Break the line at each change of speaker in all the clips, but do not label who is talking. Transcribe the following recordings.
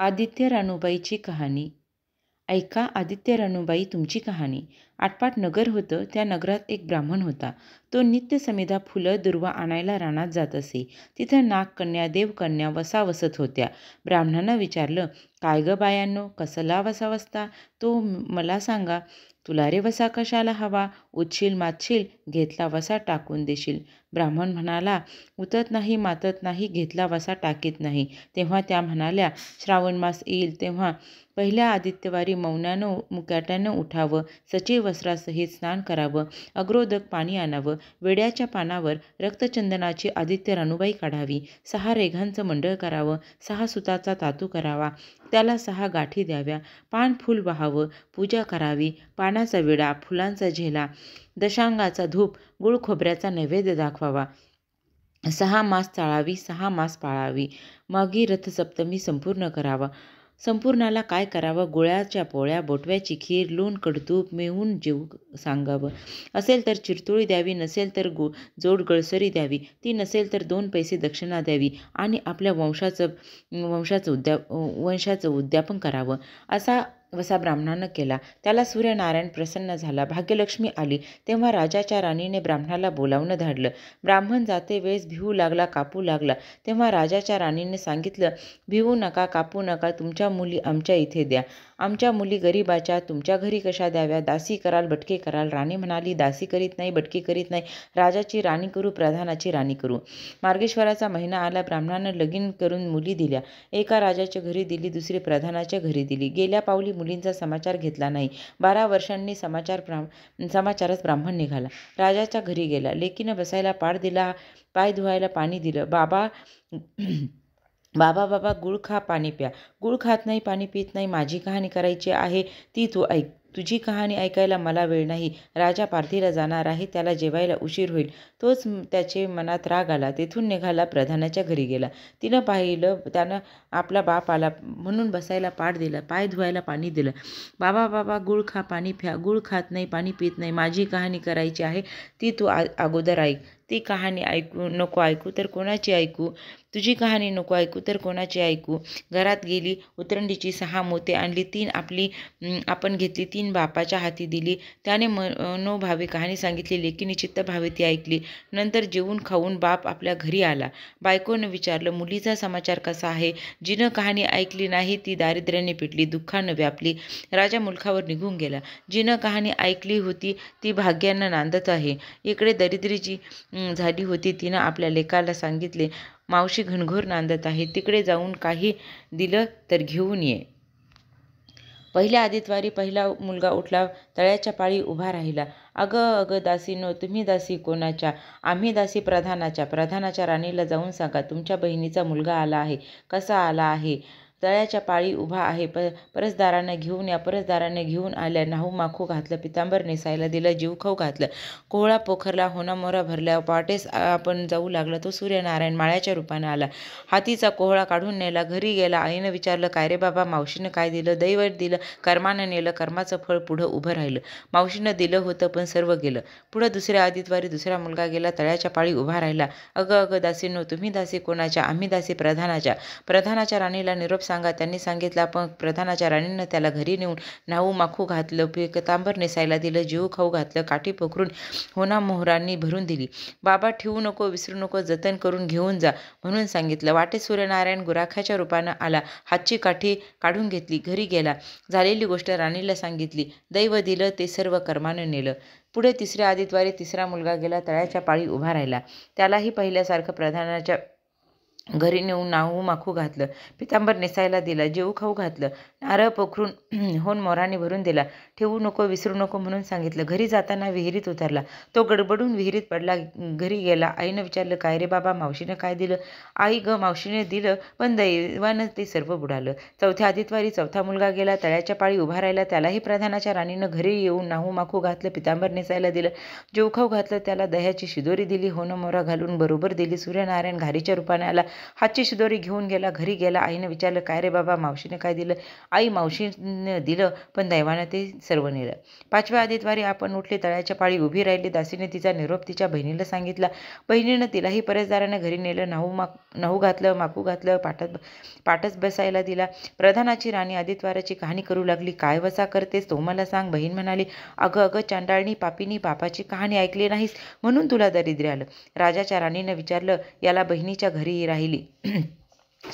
आदित्य रानूबाईची कहाणी ऐका आदित्य रानूबाई तुमची कहाणी आटपाट नगर होतं त्या नगरात एक ब्राह्मण होता तो नित्य समिधा फुलं दुर्वा आणायला रानात जात असे तिथं नागकन्या देवकन्या वसा वसत होत्या ब्राह्मणानं विचारलं काय ग बायांनो कसला वसा वसता तो मला सांगा तुला रे वसा कशाला हवा उच्छील मातशील घेतला वसा टाकून देशील ब्राह्मण म्हणाला उतत नाही मातत नाही घेतला वसा टाकीत नाही तेव्हा त्या म्हणाल्या श्रावण मास येईल तेव्हा पहिल्या आदित्यवारी मौनानं मुकाट्यानं उठावं सचिव वस्त्रासहित स्नान करावं अग्रोदक पाणी आणावं वेड्याच्या पानावर रक्तचंदनाची आदित्य रानुबाई काढावी सहा रेघांचं मंडळ करावं सहा सुताचा तातू करावा त्याला सहा गाठी द्याव्या पान फूल पूजा करावी पानाचा विडा फुलांचा झेला दशांगाचा धूप गुळ खोबऱ्याचा नैवेद्य दाखवावा सहा मास चाळावी सहा मास पाळावी मागी रथसप्तमी संपूर्ण करावा संपूर्णाला काय करावं गुळाच्या पोळ्या बोटव्याची खीर लोण कडतूप मिळून जीव सांगावं असेल तर चिरतुळी द्यावी नसेल तर गो जोड गळसरी द्यावी ती नसेल तर दोन पैसे दक्षिणा द्यावी आणि आपल्या वंशाचं वंशाचं उद्या वंशाचं उद्यापन करावं असा वसा ब्राह्मणानं केला त्याला सूर्यनारायण प्रसन्न झाला भाग्यलक्ष्मी आली तेव्हा राजाच्या राणीने ब्राह्मणाला बोलावणं धाडलं ब्राह्मण जाते वेळेस भिवू लागला कापू लागला तेव्हा राजाच्या राणीने सांगितलं भिवू नका कापू नका तुमच्या मुली आमच्या इथे द्या आमच्या मुली गरिबाच्या तुमच्या घरी कशा द्याव्या दासी कराल बटके कराल राणी म्हणाली दासी करीत नाही बटके करीत नाही राजाची राणी करू प्रधानाची राणी करू मार्गेश्वराचा महिना आला ब्राह्मणानं लगीन करून मुली दिल्या एका राजाच्या घरी दिली दुसरी प्रधानाच्या घरी दिली गेल्या पावली मुलींचा समाचार घेतला नाही बारा वर्षांनी समाचार ब्राह्म समाचारच ब्राह्मण निघाला राजाच्या घरी गेला लेकीनं बसायला पाड दिला पाय धुवायला पाणी दिलं बाबा बाबा बाबा गुळ खा पाणी प्या गुळ खात नाही पाणी पित नाही माझी कहाणी करायची आहे ती तू ऐक तुझी कहाणी ऐकायला मला वेळ नाही राजा पार्थीला जाणार आहे त्याला जेवायला उशीर होईल तोच त्याचे मनात राग आला तेथून निघाला प्रधानाच्या घरी गेला तिनं पाहिलं त्यानं आपला बाप आला म्हणून बसायला पाठ दिला पाय धुवायला पाणी दिलं बाबा बाबा गुळ खा पाणी प्या गुळ खात नाही पाणी पित नाही माझी कहाणी करायची आहे ती तू आ अगोदर ऐक ती कहाणी ऐकू नको ऐकू तर कोणाची ऐकू तुझी कहाणी नको ऐकू तर कोणाची ऐकू घरात गेली उतरंडीची सहा मोते आणली तीन आपली आपण घेतली तीन बापाच्या हाती दिली त्याने मनोभावे कहाणी सांगितली लेकीने चित्तभावे ती ऐकली नंतर जेवून खाऊन बाप आपल्या घरी आला बायकोनं विचारलं मुलीचा समाचार कसा आहे जिनं कहाणी ऐकली नाही ती दारिद्र्याने पिटली दुःखानं व्यापली राजा मुलखावर निघून गेला जिनं कहाणी ऐकली होती ती भाग्यांना नांदत आहे इकडे दरिद्रीची झाली होती तिनं आपल्या लेकाला सांगितले मावशी घनघोर नांदत आहे तिकडे जाऊन काही दिलं तर घेऊन ये पहिल्या आदितवारी पहिला मुलगा उठला तळ्याच्या पाळी उभा राहिला अगं अगं दासीनो तुम्ही दासी कोणाच्या आम्ही दासी प्रधानाच्या प्रधानाच्या राणीला जाऊन सांगा तुमच्या बहिणीचा मुलगा आला आहे कसा आला आहे तळ्याच्या पाळी उभा आहे प परसदारानं घेऊन या परसदाराने घेऊन आल्या नाहू माखू घातलं पितांबर नेसायला दिलं जीव खाऊ घातलं कोहळा पोखरला होना मोरा भरल्या पाटेस आपण जाऊ लागला तो सूर्यनारायण माळ्याच्या रूपानं आला हातीचा कोहळा काढून नेला घरी गेला आईनं विचारलं काय रे बाबा मावशीनं काय दिलं दैवत दिलं कर्मानं नेलं कर्माचं फळ पुढं उभं राहिलं मावशीनं दिलं होतं पण सर्व गेलं पुढं दुसऱ्या आदितवारी दुसरा मुलगा गेला तळ्याच्या पाळी उभा राहिला अगं अगं दासीनो तुम्ही दासी कोणाच्या आम्ही दासी प्रधानाच्या प्रधानाच्या राणीला निरोप सांगा त्यांनी सांगितलं पण प्रधानाच्या राणीनं त्याला घरी नेऊन नावू माखू घातलं तांबर नेसायला दिलं जीव खाऊ घातलं काठी पोखरून होना मोहरांनी भरून दिली बाबा ठेवू नको विसरू नको जतन करून घेऊन जा म्हणून सांगितलं वाटे सूर्यनारायण गुराख्याच्या रूपानं आला हातची काठी काढून घेतली घरी गेला झालेली गोष्ट राणीला सांगितली दैव दिलं ते सर्व कर्मानं नेलं पुढे तिसऱ्या आदितवारी तिसरा मुलगा गेला तळ्याच्या पाळी उभा राहिला त्यालाही पहिल्यासारखं प्रधानाच्या घरी नेऊन नाहू माखू घातलं पितांबर नेसायला दिला जेऊ खाऊ घातलं नारळ पोखरून होऊन मोराने भरून दिला ठेवू नको विसरू नको म्हणून सांगितलं घरी जाताना विहिरीत उतरला तो गडबडून विहिरीत पडला घरी गेला आईनं विचारलं काय रे बाबा मावशीनं काय दिलं आई ग मावशीने दिलं पण दैवानं ते सर्व बुडालं चौथ्या आदितवारी चौथा मुलगा गेला तळ्याच्या पाळी उभा राहिला त्यालाही प्रधानाच्या राणीनं घरी येऊन नाहू माखू घातलं पितांबर नेसायला दिलं खाऊ घातलं त्याला दह्याची शिदोरी दिली होणं मोरा घालून बरोबर दिली सूर्यनारायण घारीच्या रूपाने आला हातची शिदोरी घेऊन गेला घरी गेला आईनं विचारलं काय रे बाबा मावशीने काय दिलं आई मावशीनं दिलं पण दैवानं ते सर्व नेलं पाचव्या आदितवारी आपण उठले तळ्याच्या पाळी उभी राहिली दासीने तिचा निरोप तिच्या बहिणीला सांगितला बहिणीनं तिलाही परसदारानं घरी नेलं नाहू माक नाहू घातलं माकू घातलं पाटत पाटच बसायला दिला प्रधानाची राणी आदितवाराची कहाणी करू लागली काय वसा करतेस तो मला सांग बहीण म्हणाली अगं अगं चांडाळणी पापीनी बापाची कहाणी ऐकली नाहीस म्हणून तुला दरिद्र आलं राजाच्या राणीनं विचारलं याला बहिणीच्या घरी राहील राहिली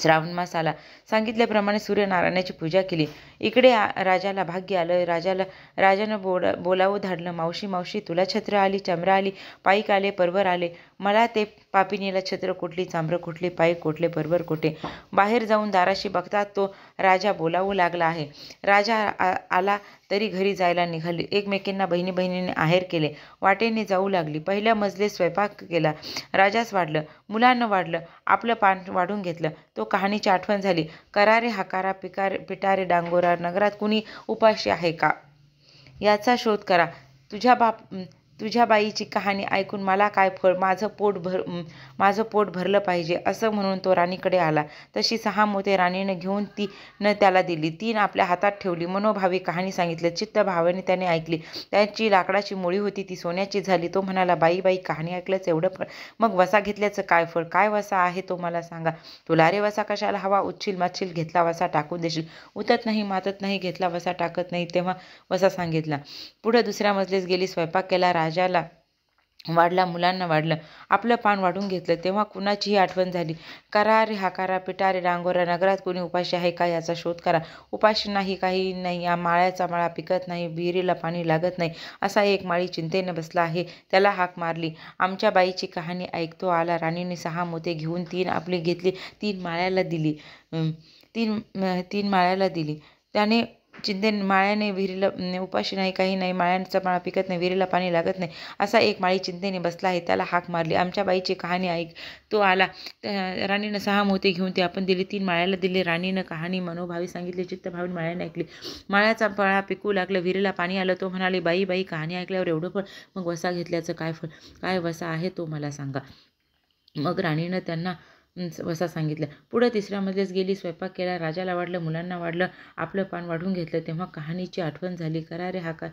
श्रावण मास आला सांगितल्याप्रमाणे सूर्यनारायणाची पूजा केली इकडे राजाला भाग्य आलं राजाला राजानं बोला बोलावं धाडलं मावशी मावशी तुला छत्र आली चमरा आली पाईक आले परवर आले मला ते पापिनीला छत्र कुठली चांबर कुठली पाईक कुठले परवर कुठे बाहेर जाऊन दाराशी बघतात तो राजा बोलावू लागला आहे राजा आला तरी घरी जायला निघाली एकमेकींना बहिणी बहिणीने आहेर केले वाटेने जाऊ लागली पहिल्या मजले स्वयंपाक केला राजास वाढलं मुलांना वाढलं आपलं पान वाढून घेतलं तो कहाणीची आठवण झाली करारे हाकारा पिकार पिटारे डांगोरा नगरात कुणी उपाशी आहे का याचा शोध करा तुझ्या बाप तुझ्या बाईची कहाणी ऐकून मला काय फळ माझं पोट भर माझं पोट भरलं पाहिजे असं म्हणून तो राणीकडे आला तशी सहा मोते राणीनं घेऊन ती न त्याला दिली तीन आपल्या हातात ठेवली मनोभावी कहाणी सांगितली चित्त भावाने त्याने ऐकली त्याची लाकडाची मुळी होती ती सोन्याची झाली तो म्हणाला बाई बाई कहाणी ऐकल्याचं एवढं फळ मग वसा घेतल्याचं काय फळ काय वसा आहे तो मला सांगा तुला रे वसा कशाला हवा उच्छील माच्छिल घेतला वसा टाकून देशील उतत नाही मातत नाही घेतला वसा टाकत नाही तेव्हा वसा सांगितला पुढं दुसऱ्या मजलेस गेली स्वयंपाक केला राय राजाला वाढला मुलांना वाढलं आपलं पान वाढून घेतलं तेव्हा कुणाचीही आठवण झाली करा रे हा करा पिटारे डांगोरा नगरात कोणी उपाशी आहे का याचा शोध करा उपाशी नाही काही नाही या माळ्याचा माळा पिकत नाही विहिरीला पाणी लागत नाही असा एक माळी चिंतेने बसला आहे त्याला हाक मारली आमच्या बाईची कहाणी ऐकतो आला राणीने सहा मोते घेऊन तीन आपली घेतली तीन माळ्याला दिली तीन तीन माळ्याला दिली त्याने चिंतेन माळ्याने विहिरीला उपाशी नाही काही नाही माळ्यांचा माळा पिकत नाही विहिरीला पाणी लागत नाही असा एक माळी चिंतेने बसला आहे त्याला हाक मारली आमच्या बाईची कहाणी ऐक तो आला राणीनं सहा मोती घेऊन ते आपण दिली तीन माळ्याला दिले राणीनं कहाणी मनोभावी सांगितली चित्त माळ्याने ऐकली माळ्याचा पळा पिकू लागला विहिरीला पाणी आलं तो म्हणाले बाई बाई कहाणी ऐकल्यावर एवढं फळ मग वसा घेतल्याचं काय फळ काय वसा आहे तो मला सांगा मग राणीनं त्यांना वसा सांगितलं पुढं तिसऱ्या गेली स्वयंपाक केला राजाला वाढलं मुलांना वाढलं आपलं पान वाढून घेतलं तेव्हा कहाणीची आठवण झाली करा रे हाका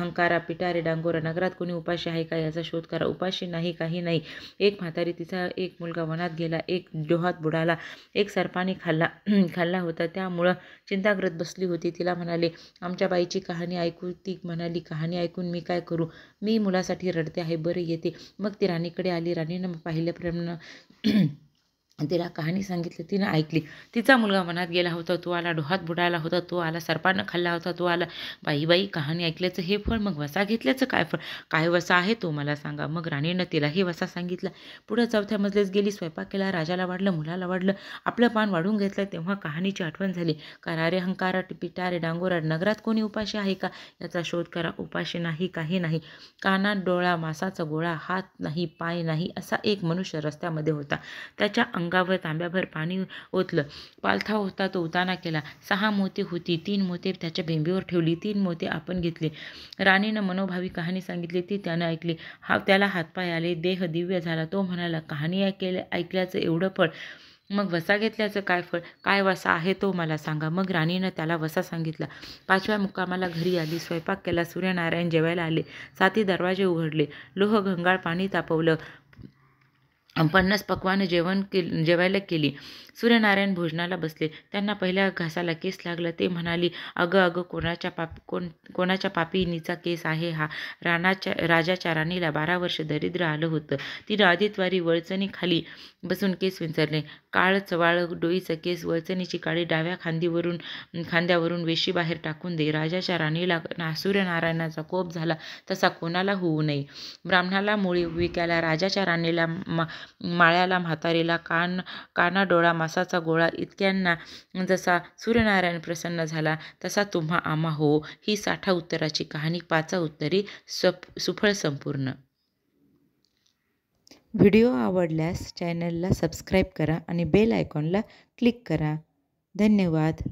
हंकारा पिटारे डांगोरा नगरात कोणी उपाशी आहे का याचा शोध करा उपाशी नाही काही नाही एक म्हातारी तिचा एक मुलगा वनात गेला एक डोहात बुडाला एक सरपाने खाल्ला खाल्ला होता त्यामुळं चिंताग्रत बसली होती तिला म्हणाले आमच्या बाईची कहाणी ऐकू ती म्हणाली कहाणी ऐकून मी काय करू मी मुलासाठी रडते आहे बरं येते मग ती राणीकडे आली राणीनं पाहिल्याप्रमाणे तिला कहाणी सांगितली तिनं ऐकली तिचा मुलगा मनात गेला होता तो आला डोहात बुडाला होता तो आला सरपानं खाल्ला होता तो आला बाई बाई कहाणी ऐकल्याचं हे फळ मग वसा घेतल्याचं काय फळ काय वसा आहे तो मला सांगा मग राणीनं तिलाही वसा सांगितला पुढं चौथ्या मजलेच गेली स्वयंपाक केला राजाला वाढलं मुलाला वाढलं आपलं पान वाढून घेतलं तेव्हा कहाणीची आठवण झाली करारे हंकारा पिटारे डांगोरा नगरात कोणी उपाशी आहे का याचा शोध करा उपाशी नाही काही नाही कानात डोळा मासाचा गोळा हात नाही पाय नाही असा एक मनुष्य रस्त्यामध्ये होता त्याच्या अंगावर तांब्याभर पाणी ओतलं पालथा होता तो उताना केला सहा मोती होती तीन मोते त्याच्या भेंबीवर ठेवली तीन मोते आपण घेतले राणीनं मनोभावी कहाणी सांगितली ती त्यानं ऐकली हा त्याला हातपाय आले देह दिव्य झाला तो म्हणाला कहाणी ऐकल्या ऐकल्याचं एवढं फळ मग वसा घेतल्याचं काय फळ काय वसा आहे तो मला सांगा मग राणीनं त्याला वसा सांगितला पाचव्या मुक्कामाला घरी आली स्वयंपाक केला सूर्यनारायण जेवायला आले साती दरवाजे उघडले लोह गंगाळ पाणी तापवलं पन्नास पक्वानं जेवण केल जेवायला केली सूर्यनारायण भोजनाला बसले त्यांना पहिल्या घासाला केस लागला ते म्हणाली अगं अगं कोणाच्या पाप कोण कोणाच्या पापीनीचा केस आहे हा राणाच्या राजाच्या राणीला बारा वर्ष दरिद्र आलं होतं तिनं आदितवारी वळचणी खाली बसून केस विंचरले काळ चवाळ डोईचं केस वळचणीची काळी डाव्या खांदीवरून खांद्यावरून वेशी बाहेर टाकून दे राजाच्या राणीला ना सूर्यनारायणाचा कोप झाला तसा कोणाला होऊ नये ब्राह्मणाला मुळी विकायला राजाच्या राणीला मा माळ्याला म्हातारीला कान काना डोळा मासाचा गोळा इतक्यांना जसा सूर्यनारायण प्रसन्न झाला तसा तुम्हा आमा हो ही साठा उत्तराची कहाणी पाचा उत्तरी सप सुफळ संपूर्ण व्हिडिओ आवडल्यास चॅनलला सबस्क्राईब करा आणि बेल आयकॉनला क्लिक करा धन्यवाद